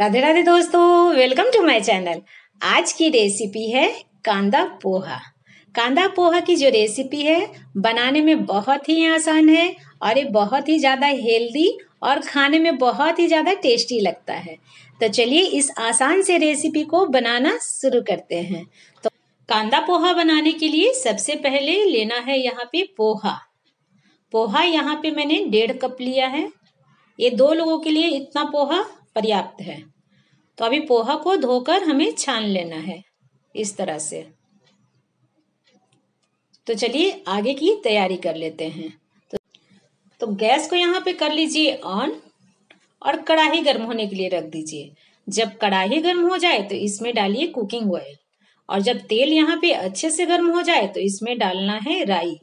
राधे राधे दोस्तों welcome to my channel आज की रेसिपी है कांदा पोहा कांदा पोहा की जो रेसिपी है बनाने में बहुत ही आसान है और ये बहुत ही ज़्यादा हेल्दी और खाने में बहुत ही ज़्यादा टेस्टी लगता है तो चलिए इस आसान से रेसिपी को बनाना शुरू करते हैं तो कांदा पोहा बनाने के लिए सबसे पहले लेना है यहाँ पे पोहा पोहा यहाँ पे मैंने डेढ़ कप लिया है ये दो लोगों के लिए इतना पोहा पर्याप्त है तो अभी पोहा को धोकर हमें छान लेना है इस तरह से तो चलिए आगे की तैयारी कर लेते हैं तो, तो गैस को यहाँ पे कर लीजिए ऑन और कड़ाही गर्म होने के लिए रख दीजिए जब कड़ाही गर्म हो जाए तो इसमें डालिए कुकिंग ऑयल और जब तेल यहाँ पे अच्छे से गर्म हो जाए तो इसमें डालना है राई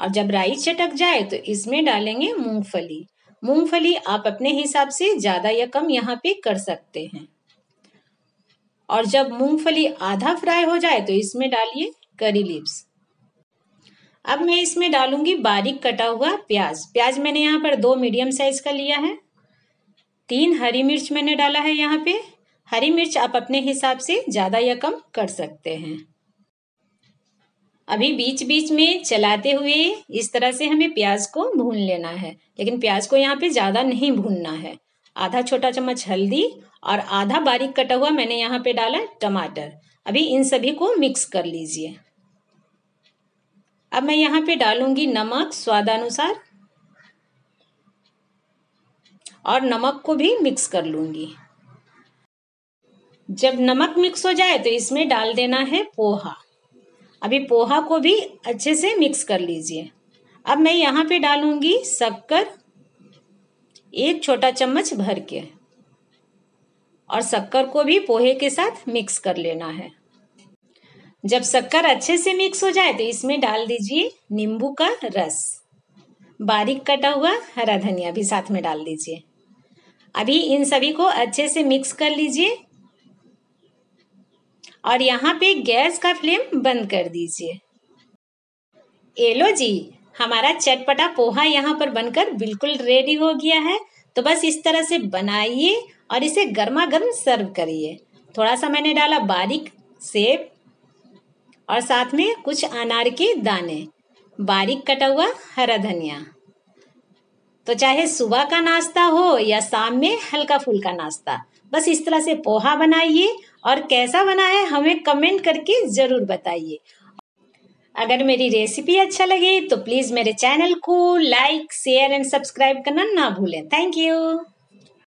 और जब राई चटक जाए तो इसमें डालेंगे मूंगफली मूंगफली आप अपने हिसाब से ज़्यादा या कम यहाँ पे कर सकते हैं और जब मूंगफली आधा फ्राई हो जाए तो इसमें डालिए करी लिप्स अब मैं इसमें डालूंगी बारीक कटा हुआ प्याज प्याज मैंने यहाँ पर दो मीडियम साइज का लिया है तीन हरी मिर्च मैंने डाला है यहाँ पे हरी मिर्च आप अपने हिसाब से ज़्यादा या कम कर सकते हैं अभी बीच बीच में चलाते हुए इस तरह से हमें प्याज को भून लेना है लेकिन प्याज को यहाँ पे ज़्यादा नहीं भूनना है आधा छोटा चम्मच हल्दी और आधा बारीक कटा हुआ मैंने यहाँ पे डाला टमाटर अभी इन सभी को मिक्स कर लीजिए अब मैं यहाँ पे डालूंगी नमक स्वादानुसार और नमक को भी मिक्स कर लूंगी जब नमक मिक्स हो जाए तो इसमें डाल देना है पोहा अभी पोहा को भी अच्छे से मिक्स कर लीजिए अब मैं यहाँ पे डालूंगी शक्कर एक छोटा चम्मच भर के और शक्कर को भी पोहे के साथ मिक्स कर लेना है जब शक्कर अच्छे से मिक्स हो जाए तो इसमें डाल दीजिए नींबू का रस बारीक कटा हुआ हरा धनिया भी साथ में डाल दीजिए अभी इन सभी को अच्छे से मिक्स कर लीजिए और यहाँ पे गैस का फ्लेम बंद कर दीजिए एलो जी हमारा चटपटा पोहा यहाँ पर बनकर बिल्कुल रेडी हो गया है तो बस इस तरह से बनाइए और इसे गर्मा गर्म सर्व करिए थोड़ा सा मैंने डाला बारीक सेब और साथ में कुछ अनार के दाने बारीक कटा हुआ हरा धनिया तो चाहे सुबह का नाश्ता हो या शाम में हल्का फुल्का नाश्ता बस इस तरह से पोहा बनाइए और कैसा बना है हमें कमेंट करके ज़रूर बताइए अगर मेरी रेसिपी अच्छा लगे तो प्लीज़ मेरे चैनल को लाइक शेयर एंड सब्सक्राइब करना ना भूलें थैंक यू